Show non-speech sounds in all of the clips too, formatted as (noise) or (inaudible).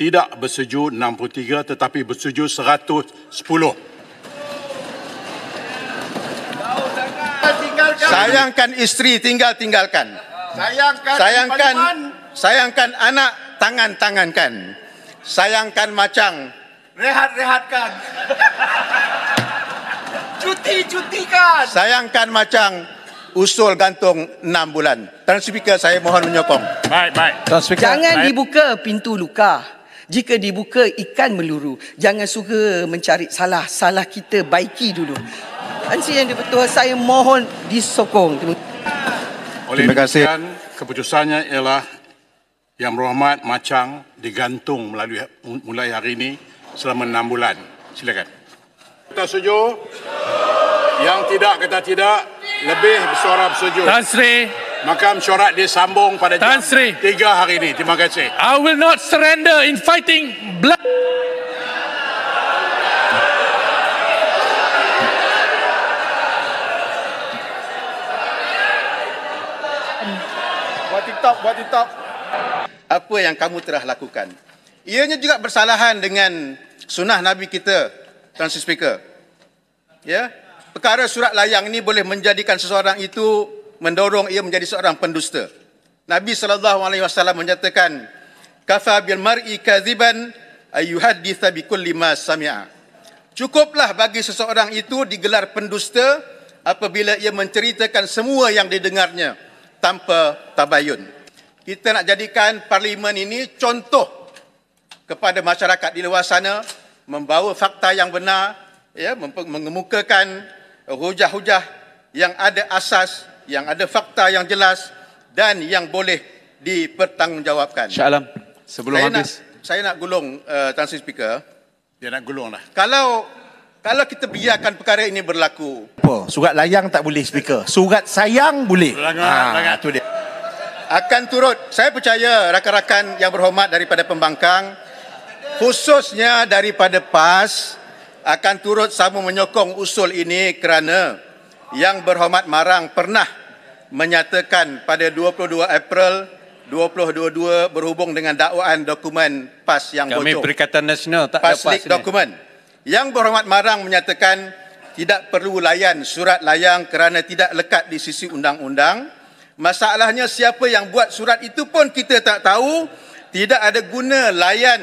tidak bersetuju 63 tetapi bersetuju 110. Sayangkan isteri tinggal tinggalkan. Sayangkan sayangkan sayangkan anak tangan tangankan. Sayangkan macang rehat rehatkan. (laughs) Cuti cutikan. Sayangkan macang usul gantung 6 bulan. Tuan Speaker, saya mohon menyokong. Baik, baik. Tuan Speaker, Jangan baik. dibuka pintu luka. Jika dibuka, ikan meluru. Jangan suka mencari salah. Salah kita baiki dulu. Ansi yang dipertua, saya mohon disokong. Oleh Terima kasih. Demikian, keputusannya ialah yang berhormat macang digantung melalui mulai hari ini selama 6 bulan. Silakan. Kita setuju. Yang tidak kita tidak, lebih bersuara bersujud. Tan Sri. Makam syarat disambung pada Tan Sri. jam hari ini. Terima kasih. I will not surrender in fighting blood. Buat TikTok, buat TikTok. Apa yang kamu telah lakukan? Ianya juga bersalahan dengan sunnah Nabi kita, Transit Speaker. Ya? Yeah? perkara surat layang ini boleh menjadikan seseorang itu mendorong ia menjadi seorang pendusta. Nabi saw menyatakan kafa bil mar'i kadziban ayuhaditsa bi kulli ma sami'a. Cukuplah bagi seseorang itu digelar pendusta apabila ia menceritakan semua yang didengarnya tanpa tabayun. Kita nak jadikan parlimen ini contoh kepada masyarakat di luar sana membawa fakta yang benar ya mengemukakan hujah-hujah yang ada asas, yang ada fakta yang jelas dan yang boleh dipertanggungjawabkan. Syalam, sebelum saya habis. Nak, saya nak gulung, uh, eh, Tuan Speaker. Dia ya, nak gulung lah. Kalau, kalau kita biarkan perkara ini berlaku. Apa? Surat layang tak boleh, Speaker. Surat sayang boleh. ha, tu dia. Akan turut. Saya percaya rakan-rakan yang berhormat daripada pembangkang, khususnya daripada PAS, akan turut sama menyokong usul ini kerana Yang Berhormat Marang pernah menyatakan pada 22 April 2022 berhubung dengan dakwaan dokumen PAS yang bocor. Kami bojo. Perikatan Nasional tak PAS ada PAS dokumen. Yang Berhormat Marang menyatakan tidak perlu layan surat layang kerana tidak lekat di sisi undang-undang. Masalahnya siapa yang buat surat itu pun kita tak tahu. Tidak ada guna layan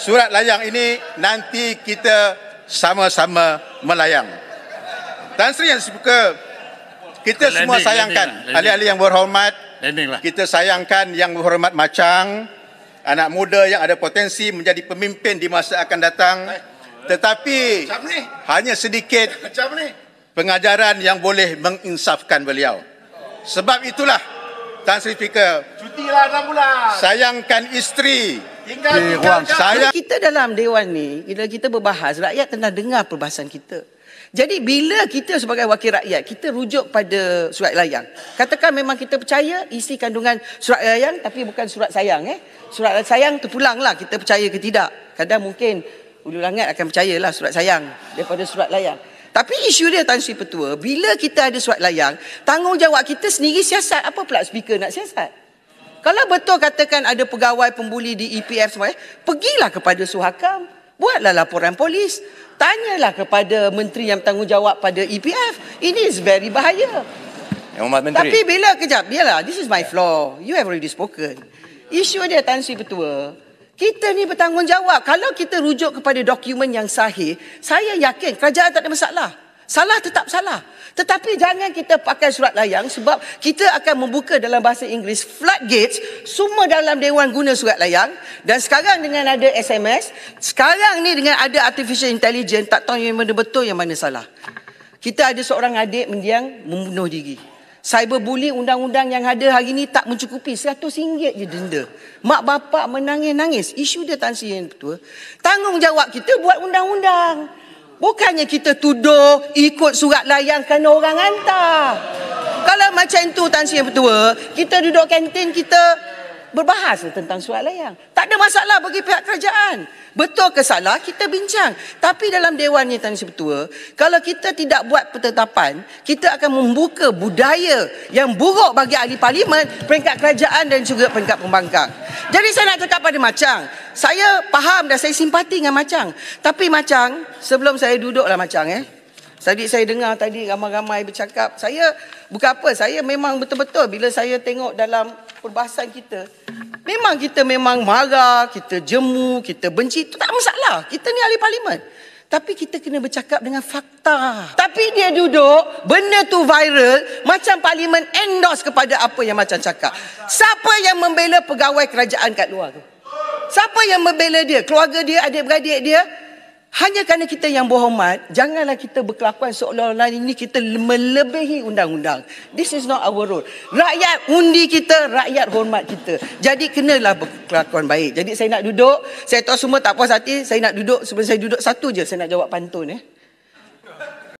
surat layang ini nanti kita sama-sama melayang. Tan Sri yang suka kita landing, semua sayangkan ahli-ahli yang berhormat. Landinglah. Kita sayangkan yang berhormat Macang, anak muda yang ada potensi menjadi pemimpin di masa akan datang. Tetapi hanya sedikit pengajaran yang boleh menginsafkan beliau. Sebab itulah Tan Sri Fika sayangkan isteri Dewan saya. Kita dalam dewan ni, bila kita berbahas, rakyat telah dengar perbahasan kita. Jadi bila kita sebagai wakil rakyat, kita rujuk pada surat layang. Katakan memang kita percaya isi kandungan surat layang tapi bukan surat sayang. Eh? Surat sayang tu terpulanglah kita percaya ke tidak. Kadang mungkin Ulu Langat akan lah surat sayang daripada surat layang. Tapi isu dia Tan Sri Petua, bila kita ada surat layang, tanggungjawab kita sendiri siasat. Apa pula speaker nak siasat? Kalau betul katakan ada pegawai pembuli di EPF semua, eh, pergilah kepada Suhakam. Buatlah laporan polis. Tanyalah kepada menteri yang bertanggungjawab pada EPF. Ini is very bahaya. Yang Umat Menteri. Tapi bila kejap, biarlah. This is my floor. You have already spoken. Isu dia Tan Sri Petua. Kita ni bertanggungjawab. Kalau kita rujuk kepada dokumen yang sahih, saya yakin kerajaan tak ada masalah. Salah tetap salah. Tetapi jangan kita pakai surat layang sebab kita akan membuka dalam bahasa Inggeris floodgates. Semua dalam dewan guna surat layang. Dan sekarang dengan ada SMS, sekarang ni dengan ada artificial intelligence, tak tahu yang mana betul yang mana salah. Kita ada seorang adik mendiang membunuh diri. Cyberbullying undang-undang yang ada hari ini tak mencukupi. Seratus ringgit je denda. Mak bapak menangis-nangis. Isu dia tansi yang betul. Tanggungjawab kita buat undang-undang. Bukannya kita tuduh ikut surat layang kerana orang hantar. Kalau macam tu Tan Sri yang Pertua, kita duduk kantin kita berbahas tentang surat layang. Tak ada masalah bagi pihak kerajaan. Betul ke salah, kita bincang. Tapi dalam Dewan Yang Tanya Sepertua, kalau kita tidak buat pertetapan, kita akan membuka budaya yang buruk bagi ahli parlimen, peringkat kerajaan dan juga peringkat pembangkang. Jadi saya nak cakap pada Macang, saya faham dan saya simpati dengan Macang. Tapi Macang, sebelum saya duduklah Macang, eh, Tadi saya dengar tadi ramai-ramai bercakap. Saya bukan apa, saya memang betul-betul bila saya tengok dalam perbahasan kita, memang kita memang marah, kita jemu, kita benci, itu tak masalah. Kita ni ahli parlimen. Tapi kita kena bercakap dengan fakta. Tapi dia duduk, benda tu viral, macam parlimen endorse kepada apa yang macam cakap. Siapa yang membela pegawai kerajaan kat luar tu? Siapa yang membela dia? Keluarga dia, adik-beradik dia? Hanya kerana kita yang berhormat, janganlah kita berkelakuan seolah-olah ini kita melebihi undang-undang. This is not our role. Rakyat undi kita, rakyat hormat kita. Jadi kenalah berkelakuan baik. Jadi saya nak duduk, saya tahu semua tak puas hati, saya nak duduk. Sebelum saya duduk, satu je saya nak jawab pantun. Eh.